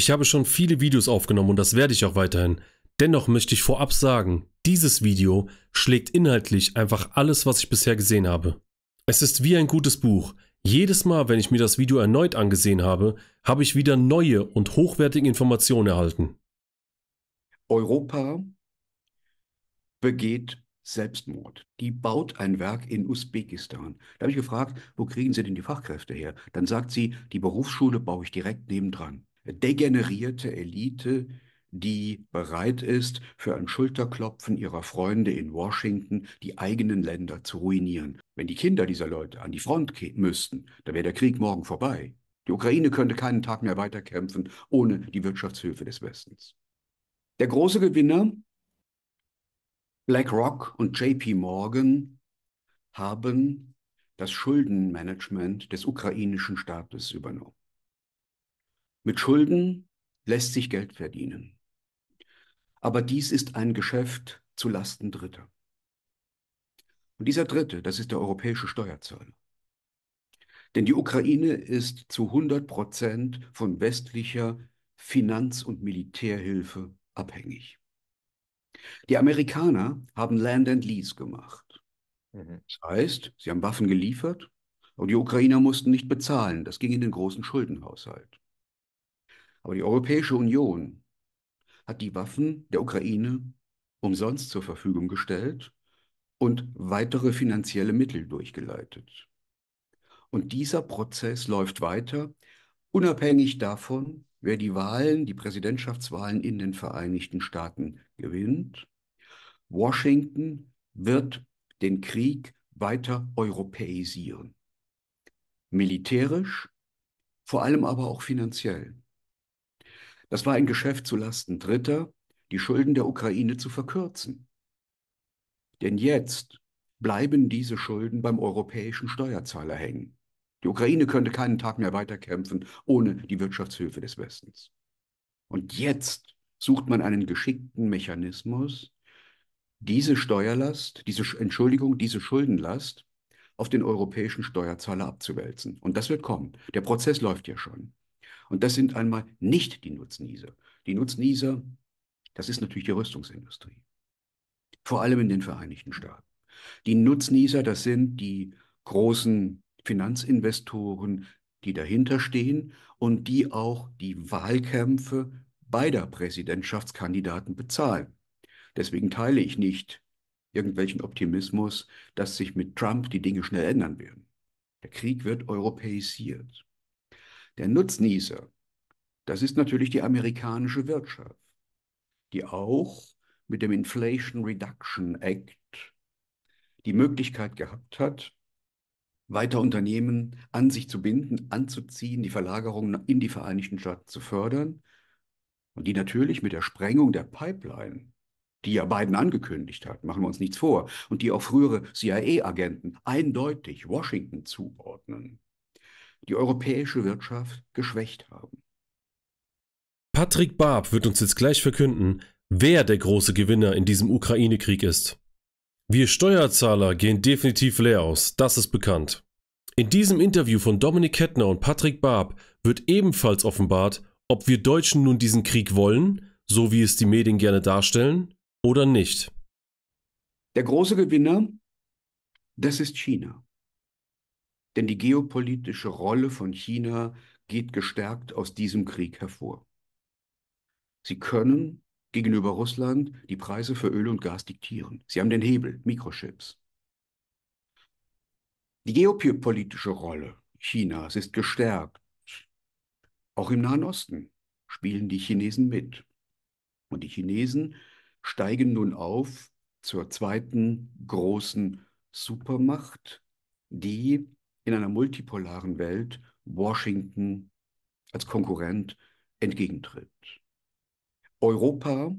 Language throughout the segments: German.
Ich habe schon viele Videos aufgenommen und das werde ich auch weiterhin. Dennoch möchte ich vorab sagen, dieses Video schlägt inhaltlich einfach alles, was ich bisher gesehen habe. Es ist wie ein gutes Buch. Jedes Mal, wenn ich mir das Video erneut angesehen habe, habe ich wieder neue und hochwertige Informationen erhalten. Europa begeht Selbstmord. Die baut ein Werk in Usbekistan. Da habe ich gefragt, wo kriegen Sie denn die Fachkräfte her? Dann sagt sie, die Berufsschule baue ich direkt nebendran degenerierte Elite, die bereit ist, für ein Schulterklopfen ihrer Freunde in Washington die eigenen Länder zu ruinieren. Wenn die Kinder dieser Leute an die Front müssten, dann wäre der Krieg morgen vorbei. Die Ukraine könnte keinen Tag mehr weiterkämpfen ohne die Wirtschaftshilfe des Westens. Der große Gewinner, BlackRock und JP Morgan, haben das Schuldenmanagement des ukrainischen Staates übernommen. Mit Schulden lässt sich Geld verdienen. Aber dies ist ein Geschäft zu Lasten Dritter. Und dieser Dritte, das ist der europäische Steuerzahler. Denn die Ukraine ist zu 100 Prozent von westlicher Finanz- und Militärhilfe abhängig. Die Amerikaner haben Land and Lease gemacht. Mhm. Das heißt, sie haben Waffen geliefert, aber die Ukrainer mussten nicht bezahlen. Das ging in den großen Schuldenhaushalt. Aber die Europäische Union hat die Waffen der Ukraine umsonst zur Verfügung gestellt und weitere finanzielle Mittel durchgeleitet. Und dieser Prozess läuft weiter, unabhängig davon, wer die Wahlen, die Präsidentschaftswahlen in den Vereinigten Staaten gewinnt. Washington wird den Krieg weiter europäisieren. Militärisch, vor allem aber auch finanziell. Das war ein Geschäft zu Lasten Dritter, die Schulden der Ukraine zu verkürzen. Denn jetzt bleiben diese Schulden beim europäischen Steuerzahler hängen. Die Ukraine könnte keinen Tag mehr weiterkämpfen ohne die Wirtschaftshilfe des Westens. Und jetzt sucht man einen geschickten Mechanismus, diese Steuerlast, diese Entschuldigung, diese Schuldenlast auf den europäischen Steuerzahler abzuwälzen. Und das wird kommen. Der Prozess läuft ja schon. Und das sind einmal nicht die Nutznießer. Die Nutznießer, das ist natürlich die Rüstungsindustrie. Vor allem in den Vereinigten Staaten. Die Nutznießer, das sind die großen Finanzinvestoren, die dahinter stehen und die auch die Wahlkämpfe beider Präsidentschaftskandidaten bezahlen. Deswegen teile ich nicht irgendwelchen Optimismus, dass sich mit Trump die Dinge schnell ändern werden. Der Krieg wird europäisiert. Der Nutznießer, das ist natürlich die amerikanische Wirtschaft, die auch mit dem Inflation Reduction Act die Möglichkeit gehabt hat, weiter Unternehmen an sich zu binden, anzuziehen, die Verlagerung in die Vereinigten Staaten zu fördern und die natürlich mit der Sprengung der Pipeline, die ja Biden angekündigt hat, machen wir uns nichts vor, und die auch frühere CIA-Agenten eindeutig Washington zuordnen, die europäische Wirtschaft geschwächt haben. Patrick Barb wird uns jetzt gleich verkünden, wer der große Gewinner in diesem Ukraine-Krieg ist. Wir Steuerzahler gehen definitiv leer aus, das ist bekannt. In diesem Interview von Dominik Kettner und Patrick Barb wird ebenfalls offenbart, ob wir Deutschen nun diesen Krieg wollen, so wie es die Medien gerne darstellen, oder nicht. Der große Gewinner, das ist China. Denn die geopolitische Rolle von China geht gestärkt aus diesem Krieg hervor. Sie können gegenüber Russland die Preise für Öl und Gas diktieren. Sie haben den Hebel, Mikrochips. Die geopolitische Rolle Chinas ist gestärkt. Auch im Nahen Osten spielen die Chinesen mit. Und die Chinesen steigen nun auf zur zweiten großen Supermacht, die in einer multipolaren Welt Washington als Konkurrent entgegentritt. Europa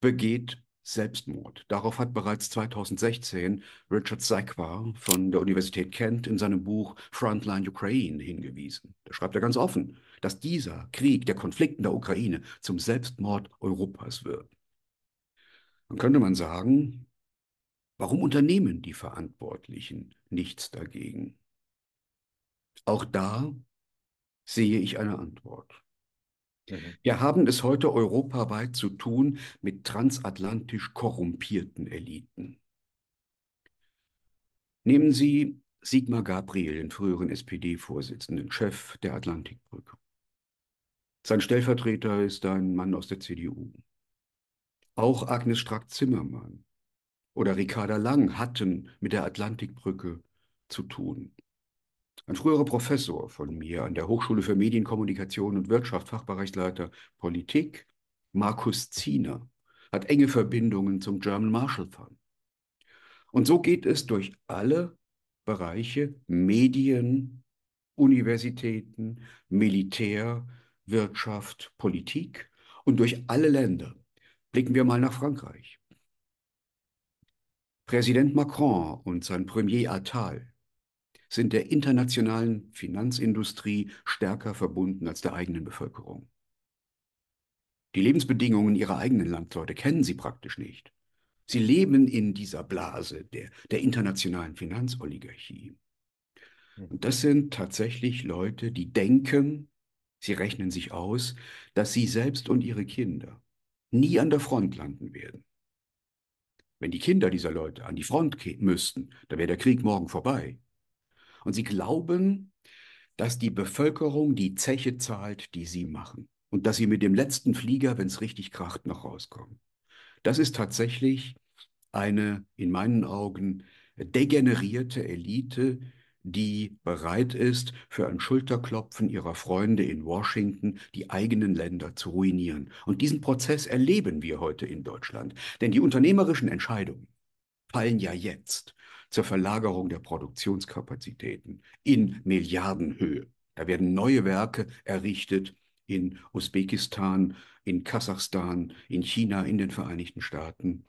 begeht Selbstmord. Darauf hat bereits 2016 Richard Sackwa von der Universität Kent in seinem Buch Frontline Ukraine hingewiesen. Da schreibt er ganz offen, dass dieser Krieg, der Konflikt in der Ukraine zum Selbstmord Europas wird. Dann könnte man sagen, Warum unternehmen die Verantwortlichen nichts dagegen? Auch da sehe ich eine Antwort. Mhm. Wir haben es heute europaweit zu tun mit transatlantisch korrumpierten Eliten. Nehmen Sie Sigmar Gabriel, den früheren SPD-Vorsitzenden, Chef der Atlantikbrücke. Sein Stellvertreter ist ein Mann aus der CDU. Auch Agnes Strack-Zimmermann, oder Ricarda Lang hatten mit der Atlantikbrücke zu tun. Ein früherer Professor von mir an der Hochschule für Medienkommunikation und Wirtschaft, Fachbereichsleiter Politik, Markus Ziener, hat enge Verbindungen zum German Marshall Fund. Und so geht es durch alle Bereiche Medien, Universitäten, Militär, Wirtschaft, Politik und durch alle Länder. Blicken wir mal nach Frankreich. Präsident Macron und sein Premier Attal sind der internationalen Finanzindustrie stärker verbunden als der eigenen Bevölkerung. Die Lebensbedingungen ihrer eigenen Landsleute kennen sie praktisch nicht. Sie leben in dieser Blase der, der internationalen Finanzoligarchie. Mhm. Und das sind tatsächlich Leute, die denken, sie rechnen sich aus, dass sie selbst und ihre Kinder nie an der Front landen werden. Wenn die Kinder dieser Leute an die Front müssten, dann wäre der Krieg morgen vorbei. Und sie glauben, dass die Bevölkerung die Zeche zahlt, die sie machen. Und dass sie mit dem letzten Flieger, wenn es richtig kracht, noch rauskommen. Das ist tatsächlich eine, in meinen Augen, degenerierte Elite, die bereit ist, für ein Schulterklopfen ihrer Freunde in Washington die eigenen Länder zu ruinieren. Und diesen Prozess erleben wir heute in Deutschland. Denn die unternehmerischen Entscheidungen fallen ja jetzt zur Verlagerung der Produktionskapazitäten in Milliardenhöhe. Da werden neue Werke errichtet in Usbekistan, in Kasachstan, in China, in den Vereinigten Staaten.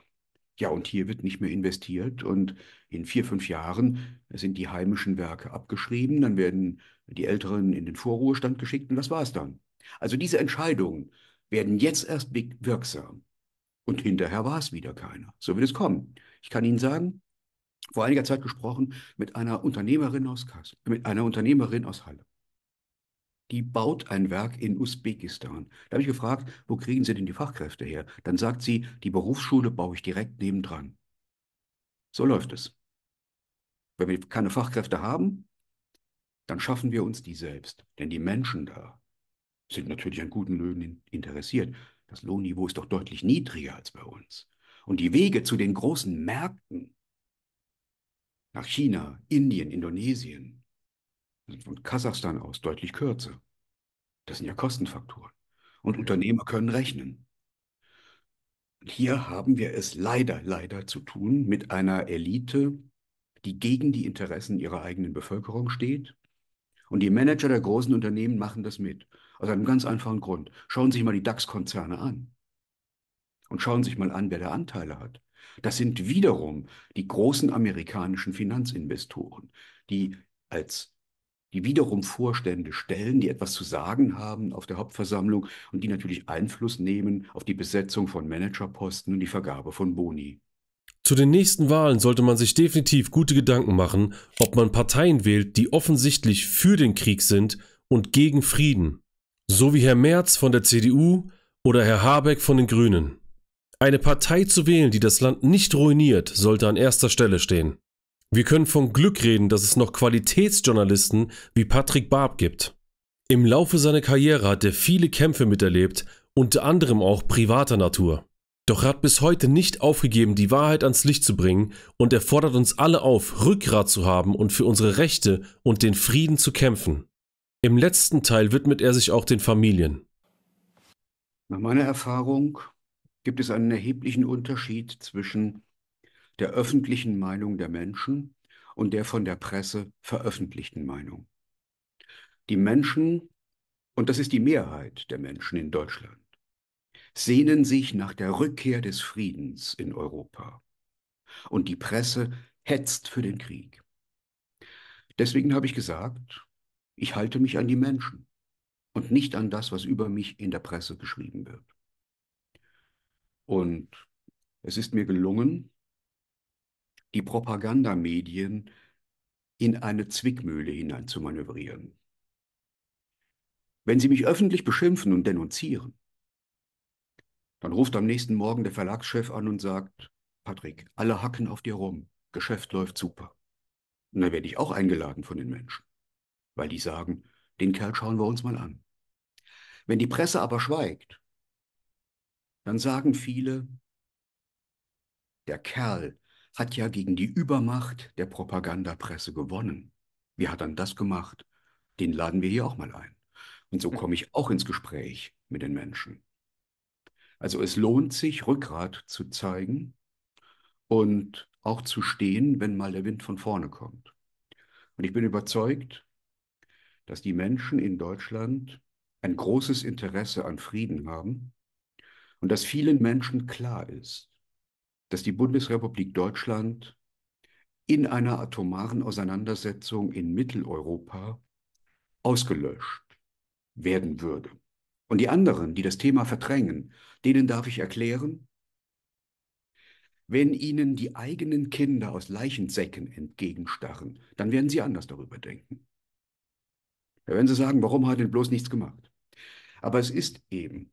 Ja, und hier wird nicht mehr investiert und in vier, fünf Jahren sind die heimischen Werke abgeschrieben, dann werden die Älteren in den Vorruhestand geschickt und das war es dann. Also diese Entscheidungen werden jetzt erst wirksam und hinterher war es wieder keiner. So wird es kommen. Ich kann Ihnen sagen, vor einiger Zeit gesprochen mit einer Unternehmerin aus Kassel, mit einer Unternehmerin aus Halle die baut ein Werk in Usbekistan. Da habe ich gefragt, wo kriegen Sie denn die Fachkräfte her? Dann sagt sie, die Berufsschule baue ich direkt nebendran. So läuft es. Wenn wir keine Fachkräfte haben, dann schaffen wir uns die selbst. Denn die Menschen da sind natürlich an guten Löhnen interessiert. Das Lohnniveau ist doch deutlich niedriger als bei uns. Und die Wege zu den großen Märkten nach China, Indien, Indonesien, von Kasachstan aus deutlich kürzer. Das sind ja Kostenfaktoren. Und Unternehmer können rechnen. Und hier haben wir es leider, leider zu tun mit einer Elite, die gegen die Interessen ihrer eigenen Bevölkerung steht. Und die Manager der großen Unternehmen machen das mit. Aus einem ganz einfachen Grund. Schauen Sie sich mal die DAX-Konzerne an. Und schauen Sie sich mal an, wer da Anteile hat. Das sind wiederum die großen amerikanischen Finanzinvestoren, die als die wiederum Vorstände stellen, die etwas zu sagen haben auf der Hauptversammlung und die natürlich Einfluss nehmen auf die Besetzung von Managerposten und die Vergabe von Boni. Zu den nächsten Wahlen sollte man sich definitiv gute Gedanken machen, ob man Parteien wählt, die offensichtlich für den Krieg sind und gegen Frieden. So wie Herr Merz von der CDU oder Herr Habeck von den Grünen. Eine Partei zu wählen, die das Land nicht ruiniert, sollte an erster Stelle stehen. Wir können von Glück reden, dass es noch Qualitätsjournalisten wie Patrick Barb gibt. Im Laufe seiner Karriere hat er viele Kämpfe miterlebt, unter anderem auch privater Natur. Doch er hat bis heute nicht aufgegeben, die Wahrheit ans Licht zu bringen und er fordert uns alle auf, Rückgrat zu haben und für unsere Rechte und den Frieden zu kämpfen. Im letzten Teil widmet er sich auch den Familien. Nach meiner Erfahrung gibt es einen erheblichen Unterschied zwischen der öffentlichen Meinung der Menschen und der von der Presse veröffentlichten Meinung. Die Menschen, und das ist die Mehrheit der Menschen in Deutschland, sehnen sich nach der Rückkehr des Friedens in Europa. Und die Presse hetzt für den Krieg. Deswegen habe ich gesagt, ich halte mich an die Menschen und nicht an das, was über mich in der Presse geschrieben wird. Und es ist mir gelungen, die Propagandamedien in eine Zwickmühle hinein zu manövrieren. Wenn Sie mich öffentlich beschimpfen und denunzieren, dann ruft am nächsten Morgen der Verlagschef an und sagt, Patrick, alle hacken auf dir rum, Geschäft läuft super. Und dann werde ich auch eingeladen von den Menschen, weil die sagen, den Kerl schauen wir uns mal an. Wenn die Presse aber schweigt, dann sagen viele, der Kerl hat ja gegen die Übermacht der Propagandapresse gewonnen. Wer hat dann das gemacht? Den laden wir hier auch mal ein. Und so hm. komme ich auch ins Gespräch mit den Menschen. Also es lohnt sich, Rückgrat zu zeigen und auch zu stehen, wenn mal der Wind von vorne kommt. Und ich bin überzeugt, dass die Menschen in Deutschland ein großes Interesse an Frieden haben und dass vielen Menschen klar ist, dass die Bundesrepublik Deutschland in einer atomaren Auseinandersetzung in Mitteleuropa ausgelöscht werden würde. Und die anderen, die das Thema verdrängen, denen darf ich erklären, wenn ihnen die eigenen Kinder aus Leichensäcken entgegenstarren, dann werden sie anders darüber denken. Da werden sie sagen, warum hat denn bloß nichts gemacht? Aber es ist eben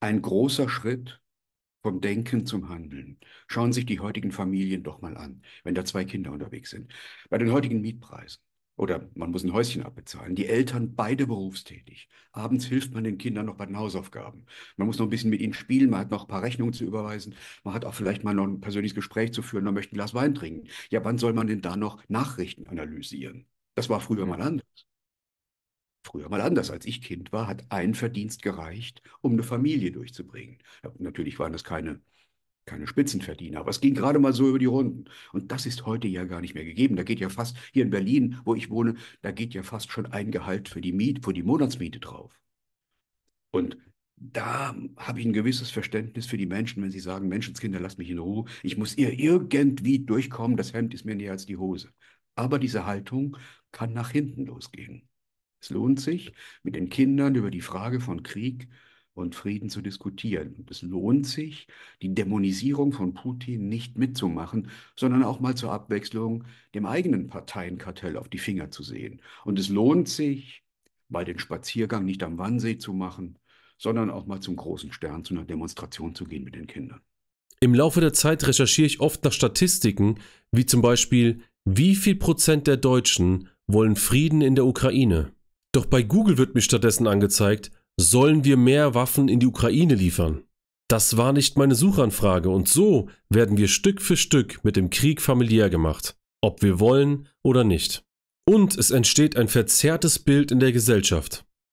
ein großer Schritt vom Denken zum Handeln. Schauen sich die heutigen Familien doch mal an, wenn da zwei Kinder unterwegs sind. Bei den heutigen Mietpreisen. Oder man muss ein Häuschen abbezahlen. Die Eltern beide berufstätig. Abends hilft man den Kindern noch bei den Hausaufgaben. Man muss noch ein bisschen mit ihnen spielen. Man hat noch ein paar Rechnungen zu überweisen. Man hat auch vielleicht mal noch ein persönliches Gespräch zu führen. Man möchte ein Glas Wein trinken. Ja, wann soll man denn da noch Nachrichten analysieren? Das war früher mal anders früher mal anders, als ich Kind war, hat ein Verdienst gereicht, um eine Familie durchzubringen. natürlich waren das keine, keine Spitzenverdiener, aber es ging gerade mal so über die Runden. Und das ist heute ja gar nicht mehr gegeben. Da geht ja fast, hier in Berlin, wo ich wohne, da geht ja fast schon ein Gehalt für die Miet, für die Monatsmiete drauf. Und da habe ich ein gewisses Verständnis für die Menschen, wenn sie sagen, Menschenskinder, lasst mich in Ruhe, ich muss ihr irgendwie durchkommen, das Hemd ist mir näher als die Hose. Aber diese Haltung kann nach hinten losgehen. Es lohnt sich, mit den Kindern über die Frage von Krieg und Frieden zu diskutieren. Und es lohnt sich, die Dämonisierung von Putin nicht mitzumachen, sondern auch mal zur Abwechslung dem eigenen Parteienkartell auf die Finger zu sehen. Und es lohnt sich, mal den Spaziergang nicht am Wannsee zu machen, sondern auch mal zum großen Stern zu einer Demonstration zu gehen mit den Kindern. Im Laufe der Zeit recherchiere ich oft nach Statistiken, wie zum Beispiel, wie viel Prozent der Deutschen wollen Frieden in der Ukraine? Doch bei Google wird mir stattdessen angezeigt, sollen wir mehr Waffen in die Ukraine liefern? Das war nicht meine Suchanfrage und so werden wir Stück für Stück mit dem Krieg familiär gemacht, ob wir wollen oder nicht. Und es entsteht ein verzerrtes Bild in der Gesellschaft.